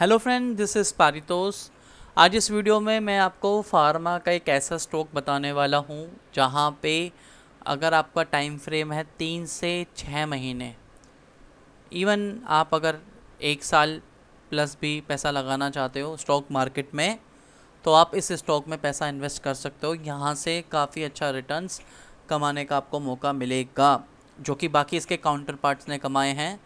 hello friend this is Paritosh आज इस video में मैं आपको फार्मा का एक ऐसा स्टॉक बताने वाला हूँ जहाँ पे अगर आपका टाइम फ्रेम है तीन से छः महीने इवन आप अगर एक साल प्लस भी पैसा लगाना चाहते हो स्टॉक मार्केट में तो आप इस स्टॉक में पैसा इन्वेस्ट कर सकते हो यहाँ से काफ़ी अच्छा रिटर्न्स कमाने का आपको मौका मिलेगा जो कि बाकी इसके काउंटर पार्ट्स ने कमाए हैं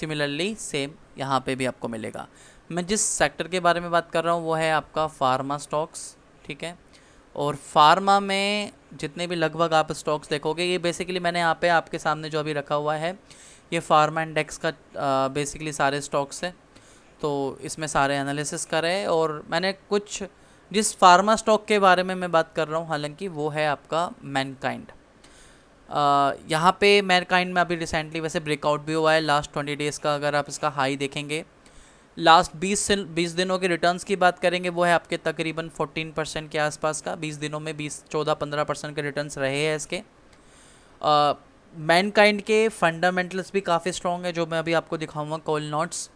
सिमिलरली सेम यहाँ पे भी आपको मिलेगा मैं जिस सेक्टर के बारे में बात कर रहा हूँ वो है आपका फार्मा स्टॉक्स ठीक है और फार्मा में जितने भी लगभग आप स्टॉक्स देखोगे ये बेसिकली मैंने यहाँ पे आपके सामने जो अभी रखा हुआ है ये फार्मा इंडेक्स का आ, बेसिकली सारे स्टॉक्स है तो इसमें सारे एनालिसिस करें और मैंने कुछ जिस फार्मा स्टॉक के बारे में मैं बात कर रहा हूँ हालांकि वो है आपका मैनकाइंड यहाँ पे मैनकाइंड में अभी रिसेंटली वैसे ब्रेकआउट भी हुआ है लास्ट ट्वेंटी डेज़ का अगर आप इसका हाई देखेंगे लास्ट 20 से बीस दिनों के रिटर्न्स की बात करेंगे वो है आपके तकरीबन 14 परसेंट के आसपास का 20 दिनों में 20 14 पंद्रह परसेंट के रिटर्न्स रहे हैं इसके मैनकाइंड के फंडामेंटल्स भी काफ़ी स्ट्रॉन्ग है जो मैं अभी आपको दिखाऊंगा कॉल नोट्स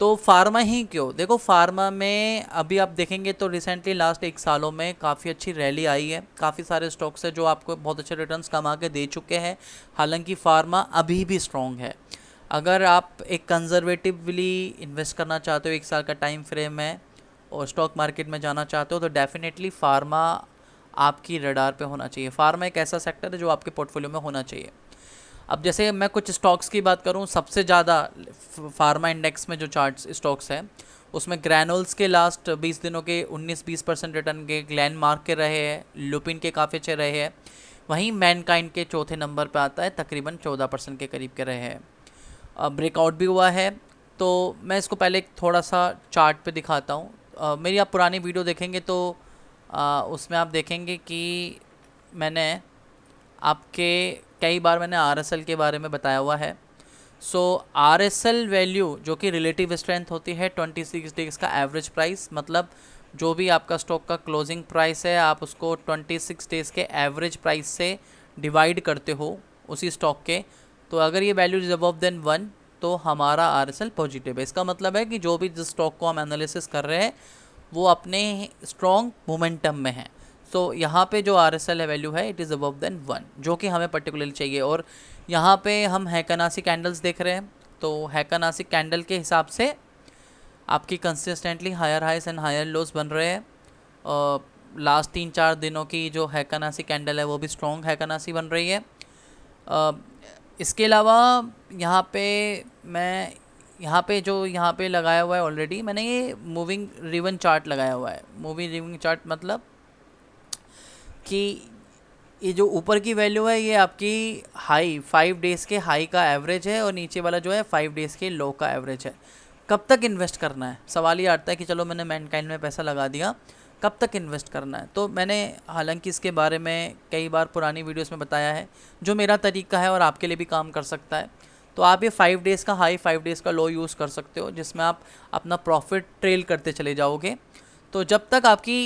तो फार्मा ही क्यों देखो फार्मा में अभी आप देखेंगे तो रिसेंटली लास्ट एक सालों में काफ़ी अच्छी रैली आई है काफ़ी सारे स्टॉक्स है जो आपको बहुत अच्छे रिटर्न्स कमा के दे चुके हैं हालांकि फार्मा अभी भी स्ट्रॉन्ग है अगर आप एक कंजर्वेटिवली इन्वेस्ट करना चाहते हो एक साल का टाइम फ्रेम है और स्टॉक मार्केट में जाना चाहते हो तो डेफिनेटली फार्मा आपकी रडार पे होना चाहिए फार्मा एक ऐसा सेक्टर है जो आपके पोर्टफोलियो में होना चाहिए अब जैसे मैं कुछ स्टॉक्स की बात करूँ सबसे ज़्यादा फार्मा इंडेक्स में जो चार्ट स्टॉक्स हैं उसमें ग्रैनुल्स के लास्ट 20 दिनों के 19-20 परसेंट रिटर्न के ग्लैन मार्क के रहे हैं लुपिन के काफ़ी अच्छे रहे हैं वहीं मैनकाइंड के चौथे नंबर पर आता है तकरीबन 14 परसेंट के करीब के रहे हैं ब्रेकआउट भी हुआ है तो मैं इसको पहले थोड़ा सा चार्ट पे दिखाता हूँ मेरी आप पुरानी वीडियो देखेंगे तो आ, उसमें आप देखेंगे कि मैंने आपके कई बार मैंने आर के बारे में बताया हुआ है सो आर वैल्यू जो कि रिलेटिव स्ट्रेंथ होती है ट्वेंटी सिक्स डेज का एवरेज प्राइस मतलब जो भी आपका स्टॉक का क्लोजिंग प्राइस है आप उसको ट्वेंटी सिक्स डेज़ के एवरेज प्राइस से डिवाइड करते हो उसी स्टॉक के तो अगर ये value is above than one तो हमारा आर एस एल पॉजिटिव है इसका मतलब है कि जो भी जिस स्टॉक को हम एनालिसिस कर रहे हैं वो अपने स्ट्रॉन्ग मोमेंटम में है सो so, यहाँ पे जो आर एस एल है वैल्यू है it is above than one जो कि हमें पर्टिकुलरली चाहिए और यहाँ पे हम हैकानासी कैंडल्स देख रहे हैं तो हैकानासी कैंडल के हिसाब से आपकी consistently higher highs and higher lows बन रहे हैं लास्ट तीन चार दिनों की जो हैकानासी कैंडल है वो भी स्ट्रॉन्ग हैकानासी बन रही है इसके अलावा यहाँ पे मैं यहाँ पे जो यहाँ पे लगाया हुआ है ऑलरेडी मैंने ये मूविंग रिवन चार्ट लगाया हुआ है मूविंग रिवन चार्ट मतलब कि ये जो ऊपर की वैल्यू है ये आपकी हाई फाइव डेज़ के हाई का एवरेज है और नीचे वाला जो है फाइव डेज़ के लो का एवरेज है कब तक इन्वेस्ट करना है सवाल ये आता है कि चलो मैंने मैनकाइंड में पैसा लगा दिया कब तक इन्वेस्ट करना है तो मैंने हालांकि इसके बारे में कई बार पुरानी वीडियोस में बताया है जो मेरा तरीका है और आपके लिए भी काम कर सकता है तो आप ये फाइव डेज़ का हाई फाइव डेज़ का लो यूज़ कर सकते हो जिसमें आप अपना प्रॉफिट ट्रेल करते चले जाओगे तो जब तक आपकी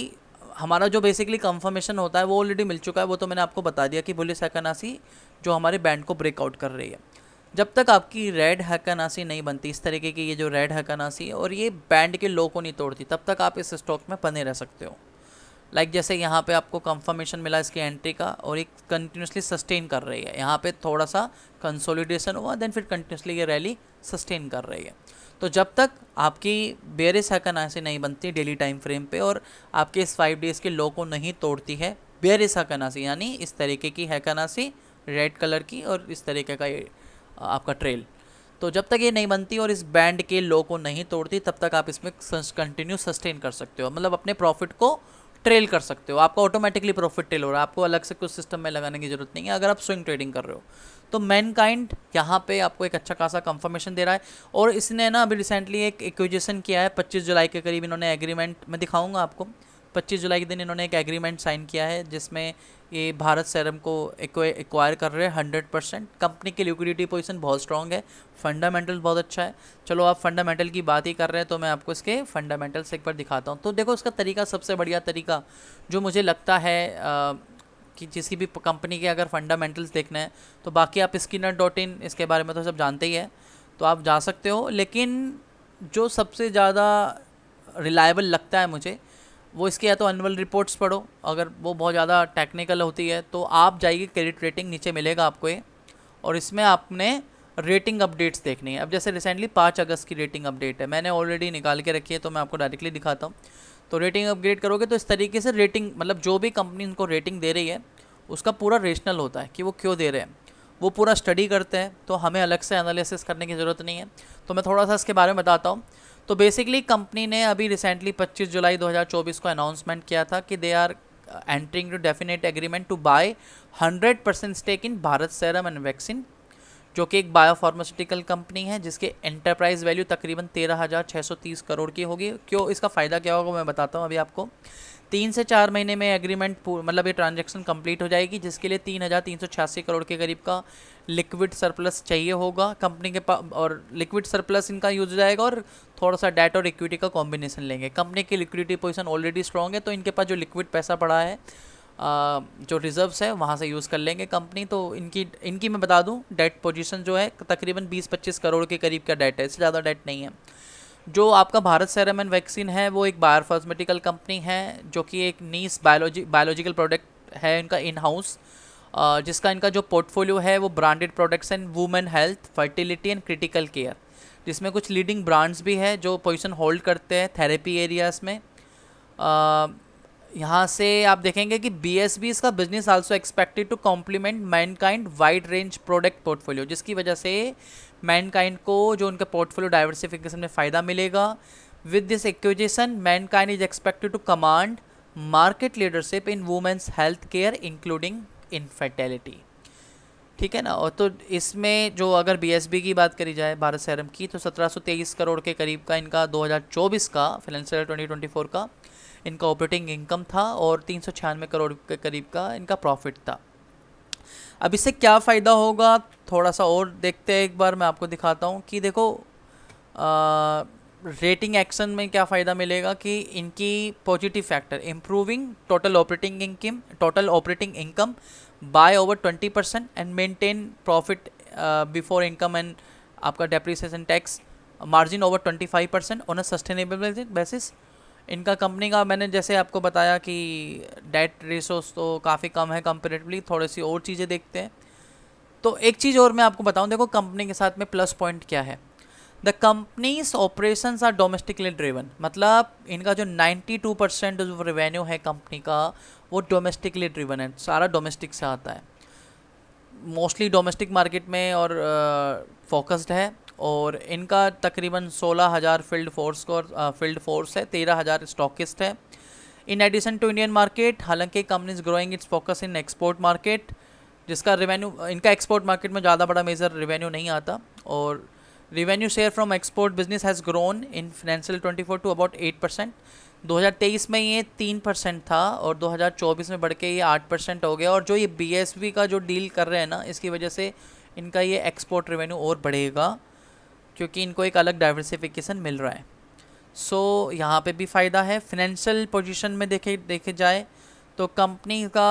हमारा जो बेसिकली कंफर्मेशन होता है वो ऑलरेडी मिल चुका है वो तो मैंने आपको बता दिया कि बुलिस एकनासी जो हमारे बैंड को ब्रेकआउट कर रही है जब तक आपकी रेड हकानासी नहीं बनती इस तरीके की ये जो रेड हकानासी है और ये बैंड के लो को नहीं तोड़ती तब तक आप इस स्टॉक में बने रह सकते हो लाइक like जैसे यहाँ पे आपको कंफर्मेशन मिला इसकी एंट्री का और एक कंटिन्यूसली सस्टेन कर रही है यहाँ पे थोड़ा सा कंसोलिडेशन हुआ देन फिर कंटिन्यूसली ये रैली सस्टेन कर रही है तो जब तक आपकी बेरिस हकानासी नहीं बनती डेली टाइम फ्रेम पे और आपके इस फाइव डेज़ के लो को नहीं तोड़ती है बेरे सकन यानी इस तरीके की हैकानासी रेड कलर की और इस तरीके का ये आपका ट्रेल तो जब तक ये नहीं बनती और इस बैंड के लो को नहीं तोड़ती तब तक आप इसमें कंटिन्यू सस्टेन कर सकते हो मतलब अपने प्रॉफिट को ट्रेल कर सकते हो आपका ऑटोमेटिकली प्रॉफिट ट्रेल हो रहा है आपको अलग से कुछ सिस्टम में लगाने की जरूरत नहीं है अगर आप स्विंग ट्रेडिंग कर रहे हो तो मैनकाइंड यहाँ पे आपको एक अच्छा खासा कंफर्मेशन दे रहा है और इसने ना अभी रिसेंटली एक इक्विजेशन किया है पच्चीस जुलाई के करीब इन्होंने एग्रीमेंट मैं दिखाऊँगा आपको 25 जुलाई के दिन इन्होंने एक एग्रीमेंट साइन किया है जिसमें ये भारत सेरम को एक्वायर कर रहे हैं हंड्रेड परसेंट कंपनी की लिक्विडिटी पोजीशन बहुत स्ट्रांग है फंडामेंटल बहुत अच्छा है चलो आप फंडामेंटल की बात ही कर रहे हैं तो मैं आपको इसके फंडामेंटल्स एक बार दिखाता हूँ तो देखो इसका तरीका सबसे बढ़िया तरीका जो मुझे लगता है आ, कि किसी भी कंपनी के अगर फंडामेंटल्स देखना है तो बाकी आप स्किनर डॉट इन इसके बारे में तो सब जानते ही है तो आप जा सकते हो लेकिन जो सबसे ज़्यादा रिलायबल लगता है मुझे वो इसके या तो एनुअल रिपोर्ट्स पढ़ो अगर वो बहुत ज़्यादा टेक्निकल होती है तो आप जाइए क्रेडिट रेटिंग नीचे मिलेगा आपको ये और इसमें आपने रेटिंग अपडेट्स देखनी है अब जैसे रिसेंटली पाँच अगस्त की रेटिंग अपडेट है मैंने ऑलरेडी निकाल के रखी है तो मैं आपको डायरेक्टली दिखाता हूँ तो रेटिंग अपग्रेड करोगे तो इस तरीके से रेटिंग मतलब जो भी कंपनी उनको रेटिंग दे रही है उसका पूरा रेशनल होता है कि वो क्यों दे रहे हैं वो पूरा स्टडी करते हैं तो हमें अलग से एनालिसिस करने की ज़रूरत नहीं है तो मैं थोड़ा सा इसके बारे में बताता हूँ तो बेसिकली कंपनी ने अभी रिसेंटली 25 जुलाई 2024 को अनाउंसमेंट किया था कि they are entering to definite agreement to buy 100 percent stake in Bharat serum and vaccine जो कि एक बायोफार्मास्यूटिकल कंपनी है जिसके एंटरप्राइज वैल्यू तकरीबन तेरह हज़ार छः सौ तीस करोड़ की होगी क्यों इसका फ़ायदा क्या होगा मैं बताता हूँ अभी आपको तीन से चार महीने में एग्रीमेंट मतलब ये ट्रांजेक्शन कंप्लीट हो जाएगी जिसके लिए तीन हज़ार तीन सौ छियासी करोड़ के करीब का लिक्विड सरप्लस चाहिए होगा कंपनी के पास और लिक्विड सरप्लस इनका यूज हो जाएगा और थोड़ा सा डेट और इक्विटी का कॉम्बिनेशन लेंगे कंपनी की लिक्विडिटी पोजिशन ऑलरेडी स्ट्रॉन्ग है तो इनके पास जो लिक्विड पैसा पड़ा है जो रिज़र्व्स है वहाँ से यूज़ कर लेंगे कंपनी तो इनकी इनकी मैं बता दूँ डेट पोजीशन जो है तकरीबन 20-25 करोड़ के करीब का डेट है इससे ज़्यादा डेट नहीं है जो आपका भारत सेरम एंड वैक्सीन है वो एक बायोफार्मेटिकल कंपनी है जो कि एक नीस बायोलॉजी बायोलॉजिकल प्रोडक्ट है इनका इन हाउस जिसका इनका जो पोर्टफोलियो है वो branded products and women health fertility and critical care जिसमें कुछ लीडिंग ब्रांड्स भी हैं जो पोजिशन होल्ड करते हैं थेरेपी एरियाज़ में यहाँ से आप देखेंगे कि बी एस बी इसका business also expected to complement Mankind wide range product portfolio जिसकी वजह से मैनकाइंड को जो उनका पोर्टफोलियो डाइवर्सिफिकेशन में फ़ायदा मिलेगा with this man Mankind is expected to command market leadership in women's health care including infertility ठीक है ना और तो इसमें जो अगर बीएसबी की बात करी जाए भारत सेरम की तो 1723 करोड़ के करीब का इनका 2024 का फाइनेंशियल 2024 का इनका ऑपरेटिंग इनकम था और तीन करोड़ के करीब का इनका प्रॉफिट था अब इससे क्या फ़ायदा होगा थोड़ा सा और देखते हैं एक बार मैं आपको दिखाता हूँ कि देखो आ, रेटिंग एक्शन में क्या फ़ायदा मिलेगा कि इनकी positive factor improving total operating income total operating income by over twenty percent and maintain profit before income and आपका depreciation tax margin over twenty five percent on a sustainable basis इनका company का मैंने जैसे आपको बताया कि date resource तो काफ़ी कम है कंपेरेटिवली थोड़ी सी और चीज़ें देखते हैं तो एक चीज़ और मैं आपको बताऊं देखो कंपनी के साथ में प्लस पॉइंट क्या है the company's operation are domestically driven मतलब इनका जो 92 परसेंट जो रेवेन्यू है कंपनी का वो डोमेस्टिकली ड्रिवन है सारा डोमेस्टिक से आता है मोस्टली डोमेस्टिक मार्केट में और फोकस्ड uh, है और इनका तकरीबन सोलह हज़ार फील्ड फोर्स को फील्ड फोर्स है तेरह हज़ार स्टॉकिस्ट है in addition to Indian market हालांकि company's growing its focus in export market जिसका रेवेन्यू इनका एक्सपोर्ट मार्केट में ज़्यादा बड़ा मेजर रेवेन्यू नहीं आता और revenue share from export business has grown in financial four to about eight percent तेईस में ये तीन परसेंट था और 2024 में बढ़ के ये आठ परसेंट हो गया और जो ये बी का जो डील कर रहे हैं ना इसकी वजह से इनका ये एक्सपोर्ट रेवेन्यू और बढ़ेगा क्योंकि इनको एक अलग डाइवर्सिफिकेशन मिल रहा है सो so, यहाँ पे भी फ़ायदा है फिनेंशियल पोजीशन में देखे देखे जाए तो कंपनी का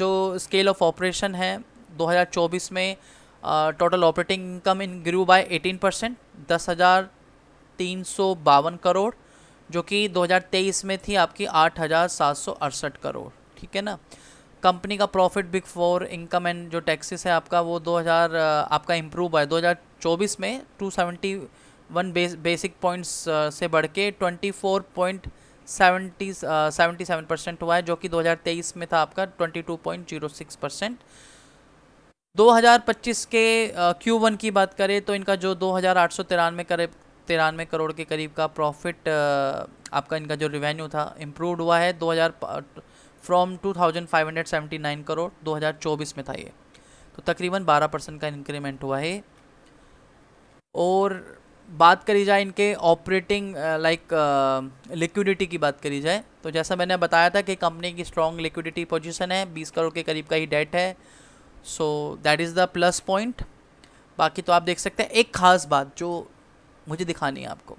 जो स्केल ऑफ ऑपरेशन है 2024 में total operating income in grew by 18 percent दस हज़ार तीन सौ बावन करोड़ जो कि 2023 में थी आपकी आठ हज़ार सात सौ अड़सठ करोड़ ठीक है ना कंपनी का profit before income and जो टैक्सेस है आपका वो 2000 आपका इम्प्रूव है 2024 में 271 बेस बेसिक पॉइंट्स से बढ़ के ट्वेंटी सेवेंटी सेवन परसेंट हुआ है जो कि 2023 में था आपका 22.06 परसेंट 2025 के क्यू वन की बात करें तो इनका जो दो हज़ार सौ तिरानवे करोड़ के करीब का प्रॉफिट आपका इनका जो रिवेन्यू था इम्प्रूवड हुआ है दो फ्रॉम 2579 करोड़ 2024 में था ये तो तकरीबन 12 परसेंट का इंक्रीमेंट हुआ है और बात करी जाए इनके ऑपरेटिंग लाइक लिक्विडिटी की बात करी जाए तो जैसा मैंने बताया था कि कंपनी की स्ट्रॉन्ग लिक्विडिटी पोजीशन है 20 करोड़ के करीब का ही डेट है so that is the plus point बाकी तो आप देख सकते हैं एक ख़ास बात जो मुझे दिखानी है आपको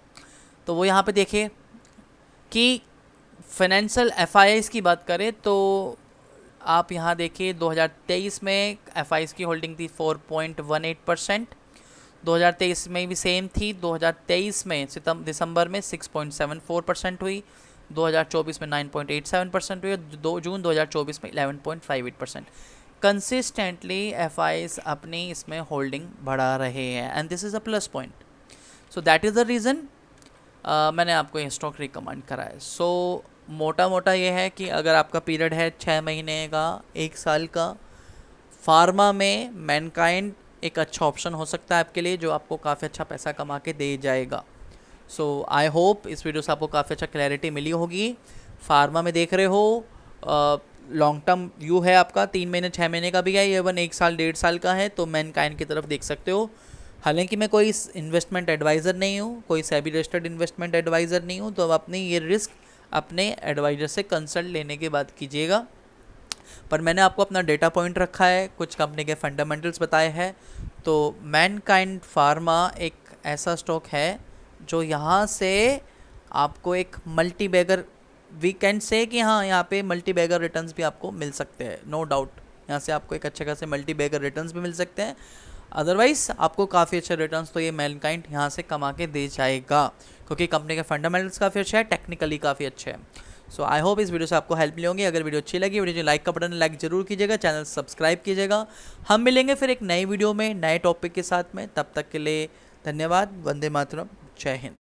तो वो यहाँ पे देखिए कि फाइनेंशियल एफ की बात करें तो आप यहाँ देखिए 2023 में एफ की होल्डिंग थी 4.18 परसेंट 2023 में भी सेम थी 2023 में सितंबर दिसंबर में 6.74 परसेंट हुई 2024 में 9.87 परसेंट हुई दो जून 2024 में 11.58 परसेंट कंसिस्टेंटली एफ अपनी इसमें होल्डिंग बढ़ा रहे हैं and this is a plus point so that is the reason मैंने आपको ये स्टॉक रिकमेंड कराया सो so, मोटा मोटा ये है कि अगर आपका पीरियड है छः महीने का एक साल का फार्मा में मैनकाइंड एक अच्छा ऑप्शन हो सकता है आपके लिए जो आपको काफ़ी अच्छा पैसा कमा के दे जाएगा सो आई होप इस वीडियो से आपको काफ़ी अच्छा क्लैरिटी मिली होगी फार्मा में देख रहे हो लॉन्ग टर्म व्यू है आपका तीन महीने छः महीने का भी है ये वन एक साल डेढ़ साल का है तो मैनकाइंड की तरफ देख सकते हो हालांकि मैं कोई इन्वेस्टमेंट एडवाइज़र नहीं हूँ कोई सेबी रजिस्टर्ड इन्वेस्टमेंट एडवाइज़र नहीं हूँ तो अब अपनी ये रिस्क अपने एडवाइज़र से कंसल्ट लेने के बाद कीजिएगा पर मैंने आपको अपना डेटा पॉइंट रखा है कुछ कंपनी के फंडामेंटल्स बताए हैं तो मैन काइंड फार्मा एक ऐसा स्टॉक है जो यहाँ से आपको एक multi bagger we can say कि हाँ यहाँ पे मल्टी बैगर रिटर्न भी आपको मिल सकते हैं नो डाउट यहाँ से आपको एक अच्छे खासे मल्टी बैगर रिटर्न भी मिल सकते हैं अदरवाइज आपको काफ़ी अच्छे रिटर्न तो ये मैनकाइंड यहाँ से कमा के दे जाएगा क्योंकि कंपनी के फंडामेंटल्स काफ़ी अच्छे हैं टेक्निकली काफ़ी अच्छे हैं सो आई होप इस वीडियो से आपको हेल्प मिलेंगी अगर वीडियो अच्छी लगी वीडियो लाइक का बटन लाइक जरूर कीजिएगा चैनल सब्सक्राइब कीजिएगा हम मिलेंगे फिर एक नई वीडियो में नए टॉपिक के साथ में तब तक के लिए धन्यवाद वंदे मातरम जय हिंद